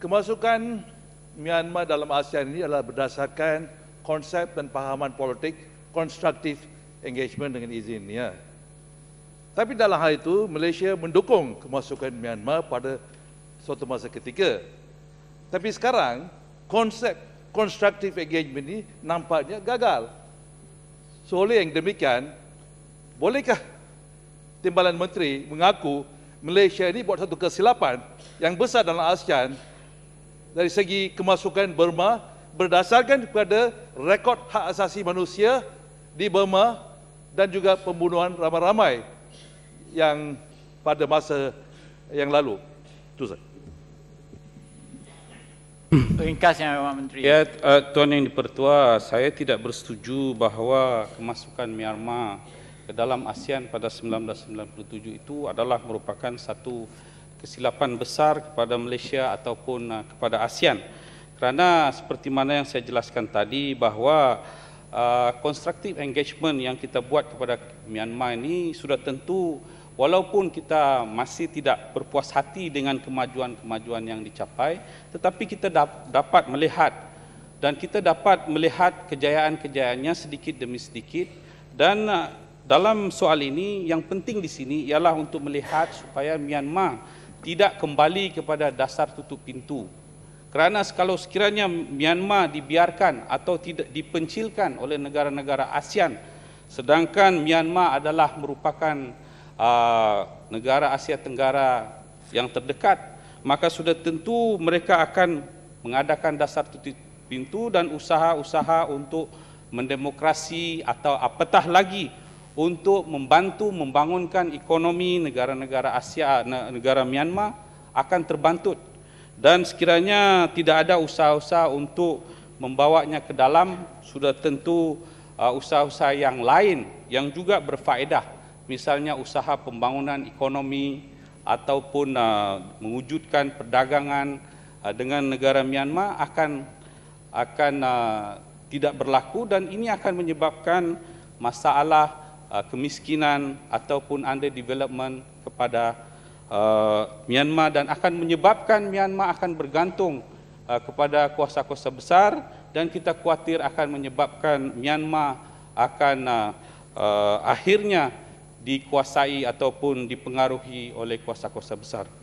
Kemasukan Myanmar dalam ASEAN ini adalah berdasarkan konsep dan pahaman politik constructive engagement dengan izinnya. Tapi dalam hal itu, Malaysia mendukung kemasukan Myanmar pada suatu masa ketika. Tapi sekarang, konsep constructive engagement ini nampaknya gagal. Soalnya yang demikian, bolehkah Timbalan Menteri mengaku Malaysia ini buat satu kesilapan yang besar dalam ASEAN dari segi kemasukan Burma berdasarkan kepada rekod hak asasi manusia di Burma dan juga pembunuhan ramai-ramai yang pada masa yang lalu. Itu sahaja. Ringkasnya Pak Menteri. Ya, uh, Tuan Yang Dipertua, saya tidak bersetuju bahawa kemasukan Myanmar ke dalam ASEAN pada 1997 itu adalah merupakan satu kesilapan besar kepada Malaysia ataupun uh, kepada ASEAN. Kerana seperti mana yang saya jelaskan tadi bahawa uh, constructive engagement yang kita buat kepada Myanmar ini sudah tentu walaupun kita masih tidak berpuas hati dengan kemajuan-kemajuan yang dicapai tetapi kita da- dapat melihat dan kita dapat melihat kejayaan-kejayaannya sedikit demi sedikit dan uh, dalam soal ini yang penting di sini ialah untuk melihat supaya Myanmar tidak kembali kepada dasar tutup pintu. Kerana kalau sekiranya Myanmar dibiarkan atau tidak dipencilkan oleh negara-negara ASEAN, sedangkan Myanmar adalah merupakan uh, negara Asia Tenggara yang terdekat, maka sudah tentu mereka akan mengadakan dasar tutup pintu dan usaha-usaha untuk mendemokrasi atau apatah lagi untuk membantu membangunkan ekonomi negara-negara Asia, negara Myanmar akan terbantut dan sekiranya tidak ada usaha-usaha untuk membawanya ke dalam sudah tentu uh, usaha-usaha yang lain yang juga berfaedah misalnya usaha pembangunan ekonomi ataupun uh, mewujudkan perdagangan uh, dengan negara Myanmar akan akan uh, tidak berlaku dan ini akan menyebabkan masalah Uh, kemiskinan ataupun underdevelopment kepada uh, Myanmar dan akan menyebabkan Myanmar akan bergantung uh, kepada kuasa-kuasa besar dan kita khawatir akan menyebabkan Myanmar akan uh, uh, akhirnya dikuasai ataupun dipengaruhi oleh kuasa-kuasa besar.